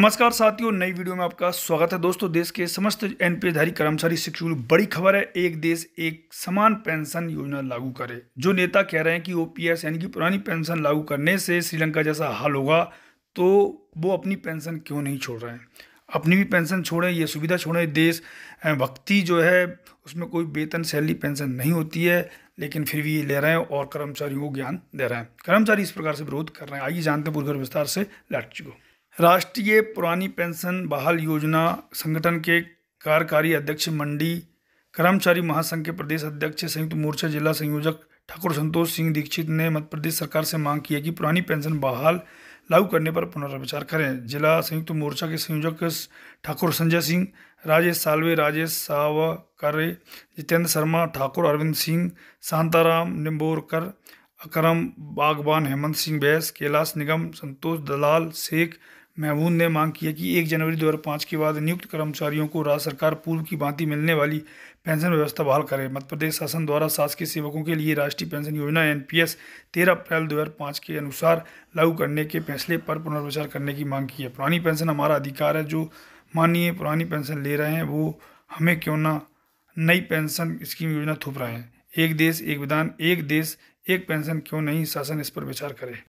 नमस्कार साथियों नई वीडियो में आपका स्वागत है दोस्तों देश के समस्त एनपीएसधारी कर्मचारी शिक्षक बड़ी खबर है एक देश एक समान पेंशन योजना लागू करे जो नेता कह रहे हैं कि ओपीएस यानी कि पुरानी पेंशन लागू करने से श्रीलंका जैसा हाल होगा तो वो अपनी पेंशन क्यों नहीं छोड़ रहे हैं अपनी भी पेंशन छोड़ें ये सुविधा छोड़ें देश भक्ति जो है उसमें कोई वेतन सैलरी पेंशन नहीं होती है लेकिन फिर भी ये ले रहे हैं और कर्मचारियों को ज्ञान दे रहे हैं कर्मचारी इस प्रकार से विरोध कर रहे हैं आइए जानते हैं पूर्व विस्तार से लाटची को राष्ट्रीय पुरानी पेंशन बहाल योजना संगठन के कार्यकारी अध्यक्ष मंडी कर्मचारी महासंघ के प्रदेश अध्यक्ष संयुक्त मोर्चा जिला संयोजक ठाकुर संतोष सिंह दीक्षित ने मध्य प्रदेश सरकार से मांग की है कि पुरानी पेंशन बहाल लागू करने पर पुनर्विचार करें जिला संयुक्त मोर्चा के संयोजक ठाकुर संजय सिंह राजेश सालवे राजेश सावकर जितेंद्र शर्मा ठाकुर अरविंद सिंह शांताराम निम्बोरकर अकरम बागवान हेमंत सिंह बैस कैलाश निगम संतोष दलाल शेख महमूद ने मांग की है कि एक जनवरी 2005 के बाद नियुक्त कर्मचारियों को राज्य सरकार पूर्व की भांति मिलने वाली पेंशन व्यवस्था बहाल करे मध्य प्रदेश शासन द्वारा शासकीय सेवकों के लिए राष्ट्रीय पेंशन योजना एन पी एस तेरह अप्रैल 2005 के अनुसार लागू करने के फैसले पर पुनर्विचार करने की मांग की है पुरानी पेंशन हमारा अधिकार है जो माननीय पुरानी पेंशन ले रहे हैं वो हमें क्यों ना नई पेंशन स्कीम योजना थोप रहे हैं एक देश एक विधान एक देश एक पेंशन क्यों नहीं शासन इस पर विचार करे